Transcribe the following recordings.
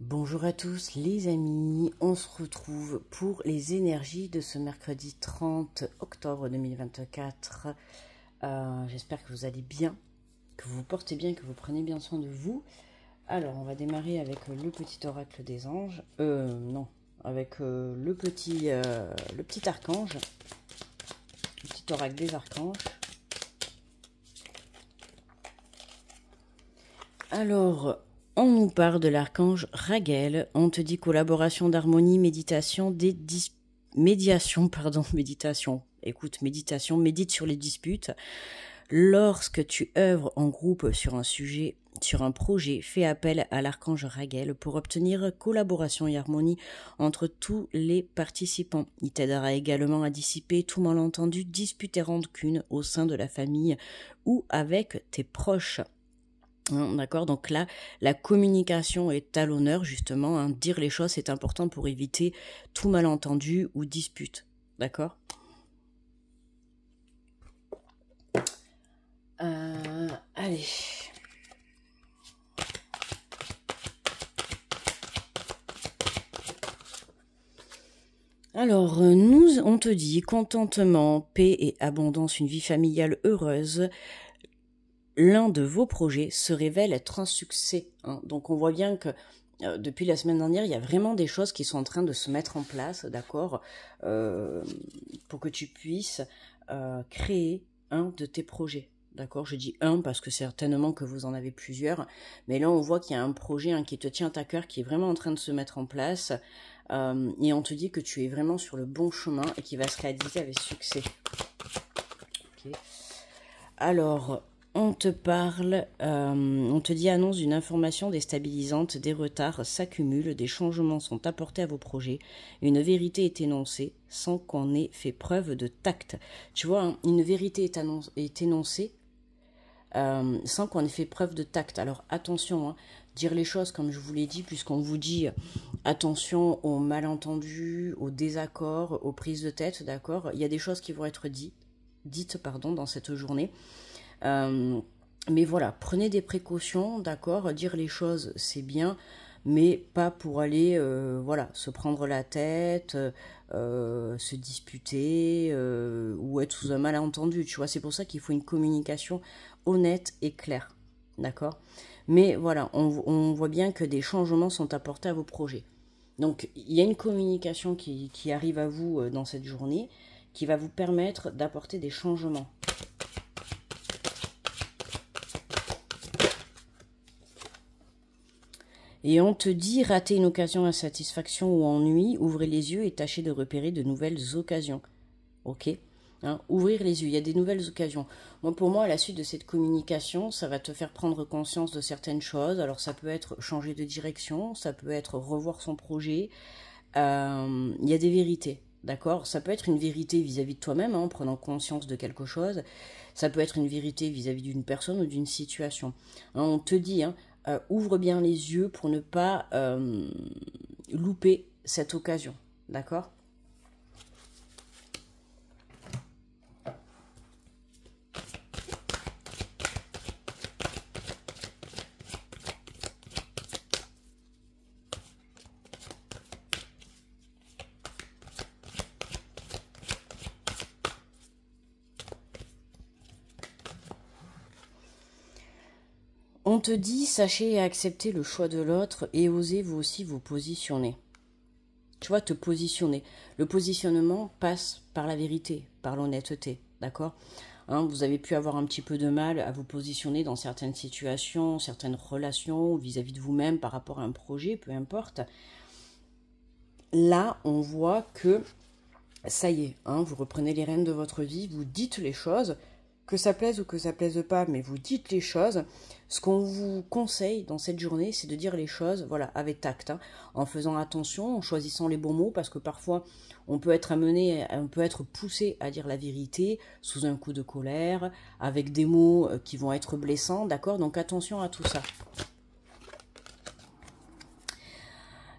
Bonjour à tous les amis, on se retrouve pour les énergies de ce mercredi 30 octobre 2024. Euh, j'espère que vous allez bien, que vous vous portez bien, que vous prenez bien soin de vous. Alors on va démarrer avec euh, le petit oracle des anges, euh non, avec euh, le, petit, le petit archange, le petit oracle des archanges. Alors, on nous parle de l'archange Raguel. On te dit collaboration d'harmonie, méditation, des médiation, pardon, méditation. Écoute, méditation, médite sur les disputes. Lorsque tu œuvres en groupe sur un sujet, sur un projet, fais appel à l'archange Raguel pour obtenir collaboration et harmonie entre tous les participants. Il t'aidera également à dissiper tout malentendu, dispute et rancune au sein de la famille ou avec tes proches. Hein, d'accord Donc là, la communication est à l'honneur, justement. Hein. dire les choses, c'est important pour éviter tout malentendu ou dispute. D'accord euh, Allez. Alors, euh, nous, on te dit contentement, paix et abondance, une vie familiale heureuse, l'un de vos projets se révèle être un succès. Hein. Donc on voit bien que euh, depuis la semaine dernière, il y a vraiment des choses qui sont en train de se mettre en place, d'accord, euh, pour que tu puisses euh, créer un de tes projets. D'accord, je dis un parce que certainement que vous en avez plusieurs, mais là on voit qu'il y a un projet hein, qui te tient à cœur, qui est vraiment en train de se mettre en place, et on te dit que tu es vraiment sur le bon chemin et qui va se réaliser avec succès. Alors, on te parle, euh, on te dit annonce une information déstabilisante, des retards s'accumulent, des changements sont apportés à vos projets, une vérité est énoncée sans qu'on ait fait preuve de tact. Tu vois, hein, une vérité est, énoncée euh, sans qu'on ait fait preuve de tact. Alors attention, hein, dire les choses comme je vous l'ai dit, puisqu'on vous dit attention aux malentendus, aux désaccords, aux prises de tête, d'accord Il y a des choses qui vont être dites, dites pardon, dans cette journée euh, mais voilà, prenez des précautions, d'accord Dire les choses, c'est bien, mais pas pour aller, euh, voilà, se prendre la tête, euh, se disputer ou être sous un malentendu, tu vois. C'est pour ça qu'il faut une communication honnête et claire, d'accord Mais voilà, on, voit bien que des changements sont apportés à vos projets. Donc il y a une communication qui, arrive à vous dans cette journée qui va vous permettre d'apporter des changements. Et on te dit rater une occasion satisfaction ou ennui, ouvrez les yeux et tâchez de repérer de nouvelles occasions. Ok hein, Ouvrir les yeux, il y a des nouvelles occasions. Moi, pour moi, à la suite de cette communication, ça va te faire prendre conscience de certaines choses. Alors, ça peut être changer de direction, ça peut être revoir son projet. Euh, il y a des vérités. D'accord Ça peut être une vérité vis-à-vis de toi-même, hein, en prenant conscience de quelque chose. Ça peut être une vérité vis-à-vis d'une personne ou d'une situation. Hein, on te dit, euh, ouvre bien les yeux pour ne pas euh, louper cette occasion. D'accord On te dit, sachez accepter le choix de l'autre et osez vous aussi vous positionner. Tu vois, te positionner. Le positionnement passe par la vérité, par l'honnêteté, d'accord hein, Vous avez pu avoir un petit peu de mal à vous positionner dans certaines situations, certaines relations, vis-à-vis de vous-même, par rapport à un projet, peu importe. Là, on voit que ça y est, hein, vous reprenez les rênes de votre vie, vous dites les choses, que ça plaise ou que ça plaise pas, mais vous dites les choses. Ce qu'on vous conseille dans cette journée, c'est de dire les choses, voilà, avec tact, hein, en faisant attention, en choisissant les bons mots, parce que parfois on peut être amené, on peut être poussé à dire la vérité sous un coup de colère, avec des mots euh, qui vont être blessants, d'accord Donc attention à tout ça.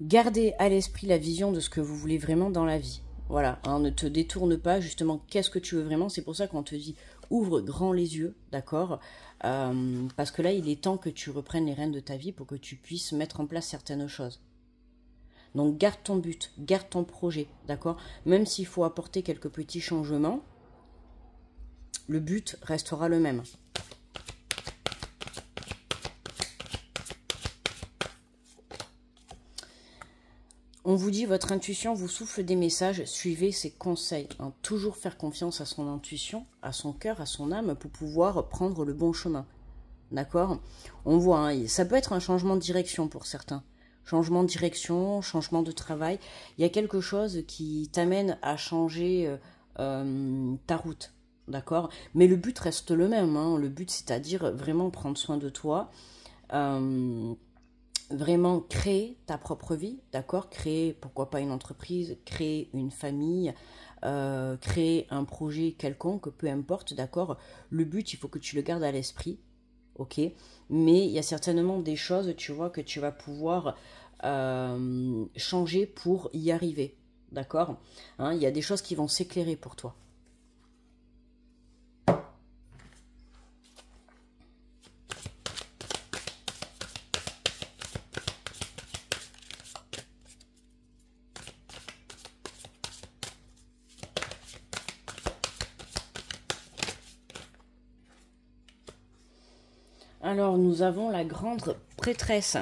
Gardez à l'esprit la vision de ce que vous voulez vraiment dans la vie. Voilà, on hein, ne te détourne pas justement qu'est-ce que tu veux vraiment. C'est pour ça qu'on te dit ouvre grand les yeux, d'accord euh, Parce que là, il est temps que tu reprennes les rênes de ta vie pour que tu puisses mettre en place certaines choses. Donc garde ton but, garde ton projet, d'accord Même s'il faut apporter quelques petits changements, le but restera le même. On vous dit, votre intuition vous souffle des messages, suivez ses conseils. Hein, toujours faire confiance à son intuition, à son cœur, à son âme pour pouvoir prendre le bon chemin. D'accord On voit, hein, ça peut être un changement de direction pour certains. Changement de direction, changement de travail. Il y a quelque chose qui t'amène à changer euh, euh, ta route. D'accord Mais le but reste le même. Hein. Le but, c'est-à-dire vraiment prendre soin de toi. Euh, vraiment créer ta propre vie, d'accord Créer, pourquoi pas une entreprise, créer une famille, euh, créer un projet quelconque, peu importe, d'accord Le but, il faut que tu le gardes à l'esprit, ok Mais il y a certainement des choses, tu vois, que tu vas pouvoir euh, changer pour y arriver, d'accord hein, Il y a des choses qui vont s'éclairer pour toi. Alors, nous avons la grande prêtresse.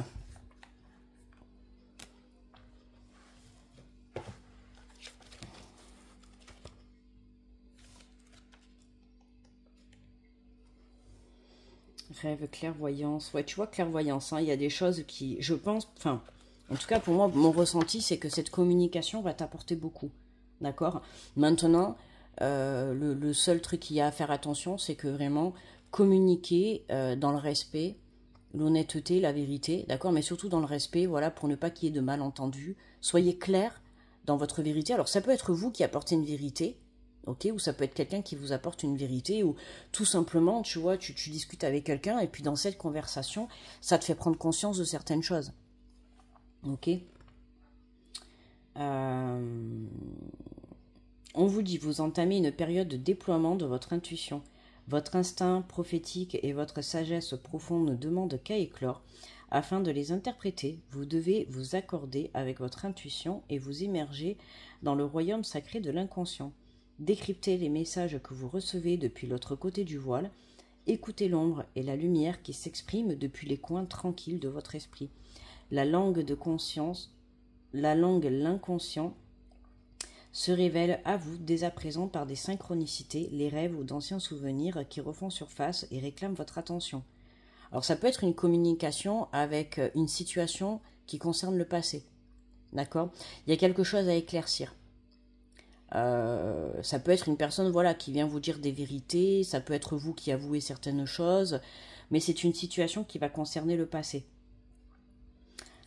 Rêve, clairvoyance. Ouais, tu vois, clairvoyance, hein, il y a des choses qui, je pense, enfin, en tout cas, pour moi, mon ressenti, c'est que cette communication va t'apporter beaucoup. D'accord Maintenant, euh, le, le, seul truc qu'il y a à faire attention, c'est que vraiment, communiquer euh, dans le respect, l'honnêteté, la vérité, d'accord Mais surtout dans le respect, voilà, pour ne pas qu'il y ait de malentendus. Soyez clair dans votre vérité. Alors, ça peut être vous qui apportez une vérité, ok Ou ça peut être quelqu'un qui vous apporte une vérité, ou tout simplement, tu vois, tu, discutes avec quelqu'un, et puis dans cette conversation, ça te fait prendre conscience de certaines choses. Ok euh, On vous dit, vous entamez une période de déploiement de votre intuition. Votre instinct prophétique et votre sagesse profonde ne demandent qu'à éclore. Afin de les interpréter, vous devez vous accorder avec votre intuition et vous immerger dans le royaume sacré de l'inconscient. Décryptez les messages que vous recevez depuis l'autre côté du voile. Écoutez l'ombre et la lumière qui s'expriment depuis les coins tranquilles de votre esprit. La langue de conscience, la langue l'inconscient se révèle à vous dès à présent par des synchronicités, les rêves ou d'anciens souvenirs qui refont surface et réclament votre attention. Alors ça peut être une communication avec euh, une situation qui concerne le passé. D'accord Il y a quelque chose à éclaircir. Euh, ça peut être une personne voilà qui vient vous dire des vérités, ça peut être vous qui avouez certaines choses, mais c'est une situation qui va concerner le passé.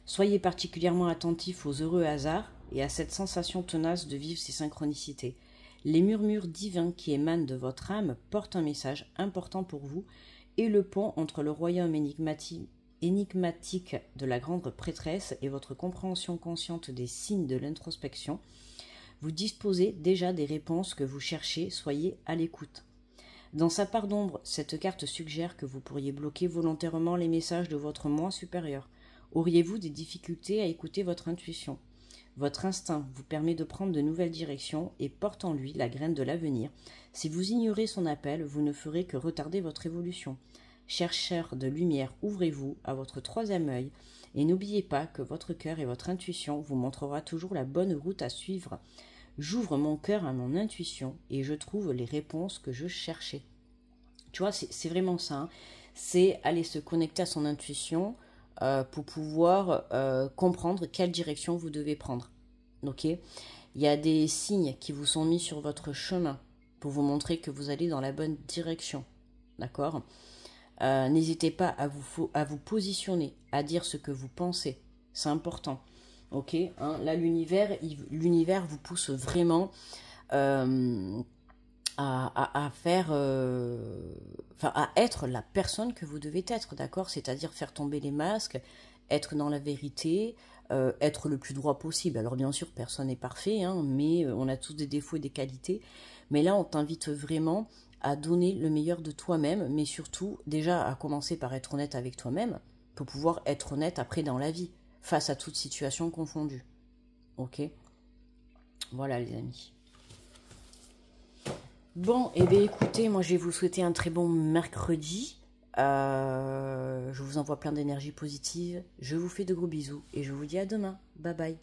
Soyez particulièrement attentif aux heureux hasards et à cette sensation tenace de vivre ces synchronicités. Les murmures divins qui émanent de votre âme portent un message important pour vous, et le pont entre le royaume énigmatique énigmatique de la grande prêtresse et votre compréhension consciente des signes de l'introspection, vous disposez déjà des réponses que vous cherchez, soyez à l'écoute. Dans sa part d'ombre, cette carte suggère que vous pourriez bloquer volontairement les messages de votre moi supérieur. Auriez-vous des difficultés à écouter votre intuition votre instinct vous permet de prendre de nouvelles directions et porte en lui la graine de l'avenir. Si vous ignorez son appel, vous ne ferez que retarder votre évolution. Chercheur de lumière, ouvrez-vous à votre troisième œil et n'oubliez pas que votre cœur et votre intuition vous montrera toujours la bonne route à suivre. J'ouvre mon cœur à mon intuition et je trouve les réponses que je cherchais. Tu vois, c'est vraiment ça. Hein. C'est aller se connecter à son intuition, euh, pour pouvoir euh, comprendre quelle direction vous devez prendre. Ok Il y a des signes qui vous sont mis sur votre chemin pour vous montrer que vous allez dans la bonne direction. D'accord euh, N'hésitez pas à vous, à vous positionner, à dire ce que vous pensez. C'est important. Ok hein, Là, l'univers, l'univers vous pousse vraiment à, faire, euh, à être la personne que vous devez être, d'accord C'est-à-dire faire tomber les masques, être dans la vérité, euh, être le plus droit possible. Alors bien sûr, personne n'est parfait, hein, mais euh, on a tous des défauts et des qualités. Mais là, on t'invite vraiment à donner le meilleur de toi-même, mais surtout déjà à commencer par être honnête avec toi-même, pour pouvoir être honnête après dans la vie, face à toute situation confondue. Ok Voilà les amis. Bon, et eh bien écoutez, moi je vais vous souhaiter un très bon mercredi. Euh, je vous envoie plein d'énergie positive. Je vous fais de gros bisous et je vous dis à demain. Bye bye.